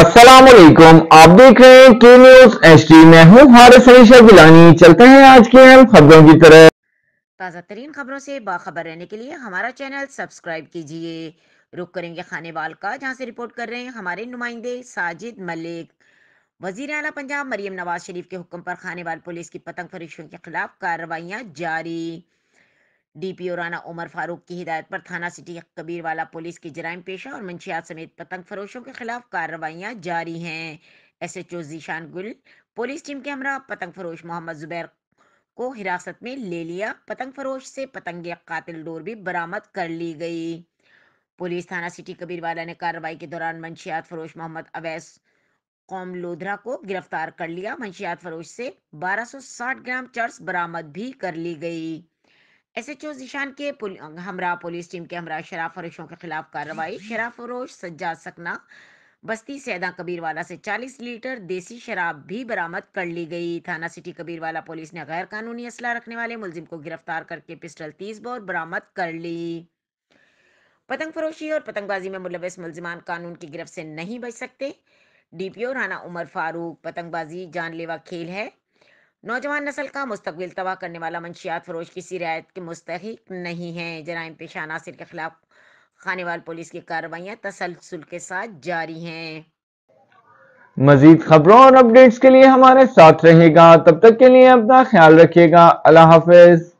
अस्सलाम वालेकुम आप देख रहे हैं के न्यूज एच डी मैं हूँ हारिस अलीशा गिलानी चलते हैं आज के अहम खबरों की तरह ताज़ा तरीन खबरों से बाखबर रहने के लिए हमारा चैनल सब्सक्राइब कीजिए रुक करेंगे खाने वाल का जहाँ से रिपोर्ट कर रहे हैं हमारे नुमाइंदे साजिद मलिक वजीर अला पंजाब मरियम नवाज शरीफ के हुक्म पर वाल पुलिस की पतंग फरिशों के खिलाफ कार्रवाइयाँ जारी डीपीओ राना उमर फारूक की हिदायत पर थाना सिटी कबीरवाला पुलिस की जराइम पेशा और मंशियात समेत पतंग फरोशों के खिलाफ कार्रवाइयां जारी हैं एस एच ओ जीशान गुल पुलिस टीम के हमरा पतंग फरोश मोहम्मद जुबैर को हिरासत में ले लिया पतंग फरोश से पतंग कातिल डोर भी बरामद कर ली गई पुलिस थाना सिटी कबीरवाला ने कार्रवाई के दौरान मंशियात फरोश मोहम्मद अवैस कौम लोधरा को गिरफ्तार कर लिया मंशियात फरोश से 1260 ग्राम चर्स बरामद भी कर ली गई एस ओ जीशान के पुल, हमरा पुलिस टीम के हमरा शराब फरोशों के खिलाफ कार्रवाई शराब फरोश सज्जा सकना बस्ती सैदा कबीरवाला से 40 लीटर देसी शराब भी बरामद कर ली गई थाना सिटी कबीरवाला पुलिस ने गैर कानूनी असला रखने वाले मुलजिम को गिरफ्तार करके पिस्टल तीस बोर बरामद कर ली पतंग फरोशी और पतंगबाजी में मुलविस मुलजिमान कानून की गिरफ्त से नहीं बच सकते डीपीओ राना उमर फारूक पतंगबाजी जानलेवा खेल है नौजवान नस्ल का मुस्तबिल तबाह करने वाला मंशियात फरोश किसी रियायत के मुस्तक नहीं है जराइम पेशा अनासर के खिलाफ खानेवाल पुलिस की कार्रवाइयाँ तसलसल के साथ जारी हैं मजीद खबरों और अपडेट्स के लिए हमारे साथ रहेगा तब तक के लिए अपना ख्याल रखिएगा अल्लाह हाफिज